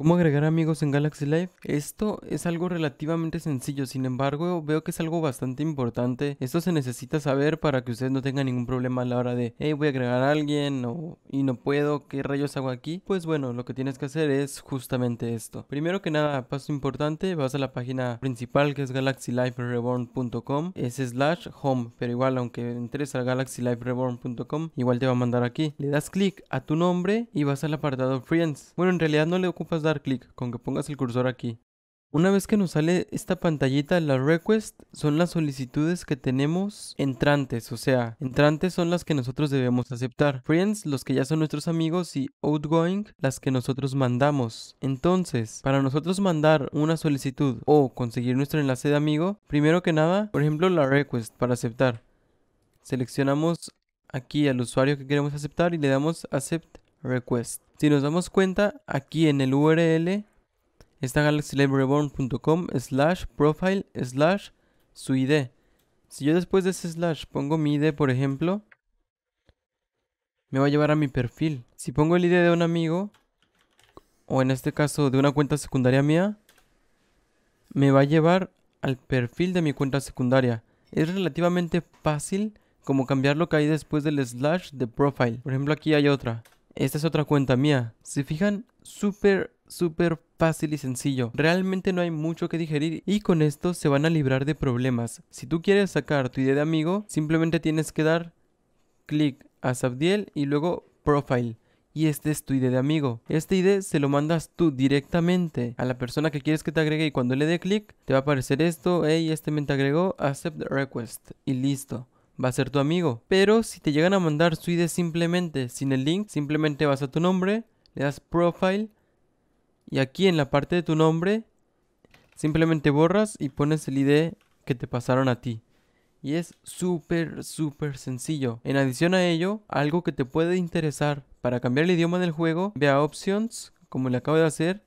¿Cómo agregar amigos en Galaxy Life? Esto es algo relativamente sencillo, sin embargo veo que es algo bastante importante. Esto se necesita saber para que ustedes no tengan ningún problema a la hora de, hey, voy a agregar a alguien o, y no puedo, ¿qué rayos hago aquí? Pues bueno, lo que tienes que hacer es justamente esto. Primero que nada, paso importante, vas a la página principal que es galaxylifereborn.com, es slash home, pero igual aunque entres a galaxylifereborn.com, igual te va a mandar aquí. Le das clic a tu nombre y vas al apartado Friends. Bueno, en realidad no le ocupas dar clic con que pongas el cursor aquí. Una vez que nos sale esta pantallita, la request son las solicitudes que tenemos entrantes, o sea, entrantes son las que nosotros debemos aceptar. Friends, los que ya son nuestros amigos, y outgoing, las que nosotros mandamos. Entonces, para nosotros mandar una solicitud o conseguir nuestro enlace de amigo, primero que nada, por ejemplo, la request para aceptar. Seleccionamos aquí al usuario que queremos aceptar y le damos accept request. Si nos damos cuenta, aquí en el URL está galaxylabreborn.com slash profile slash su ID. Si yo después de ese slash pongo mi ID, por ejemplo, me va a llevar a mi perfil. Si pongo el ID de un amigo, o en este caso de una cuenta secundaria mía, me va a llevar al perfil de mi cuenta secundaria. Es relativamente fácil como cambiar lo que hay después del slash de profile. Por ejemplo, aquí hay otra. Esta es otra cuenta mía. Se fijan, súper, súper fácil y sencillo. Realmente no hay mucho que digerir y con esto se van a librar de problemas. Si tú quieres sacar tu idea de amigo, simplemente tienes que dar clic a Sabdiel y luego Profile y este es tu ID de amigo. Este ID se lo mandas tú directamente a la persona que quieres que te agregue y cuando le dé clic te va a aparecer esto, hey, este me te agregó, accept request y listo va a ser tu amigo. Pero si te llegan a mandar su ID simplemente sin el link, simplemente vas a tu nombre, le das profile y aquí en la parte de tu nombre simplemente borras y pones el ID que te pasaron a ti. Y es súper, súper sencillo. En adición a ello, algo que te puede interesar para cambiar el idioma del juego, ve a Options, como le acabo de hacer.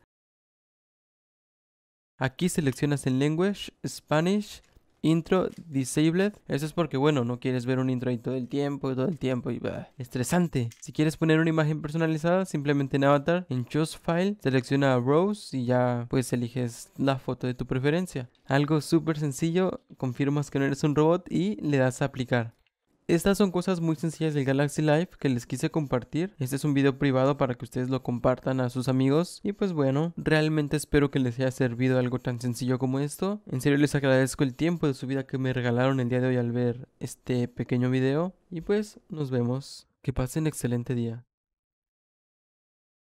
Aquí seleccionas el Language, Spanish, intro disabled. Eso es porque, bueno, no quieres ver un intro ahí todo el tiempo, todo el tiempo y va estresante. Si quieres poner una imagen personalizada, simplemente en avatar, en choose file, selecciona Rose y ya pues eliges la foto de tu preferencia. Algo súper sencillo, confirmas que no eres un robot y le das a aplicar. Estas son cosas muy sencillas del Galaxy Life que les quise compartir. Este es un video privado para que ustedes lo compartan a sus amigos. Y pues bueno, realmente espero que les haya servido algo tan sencillo como esto. En serio les agradezco el tiempo de su vida que me regalaron el día de hoy al ver este pequeño video. Y pues nos vemos. Que pasen excelente día.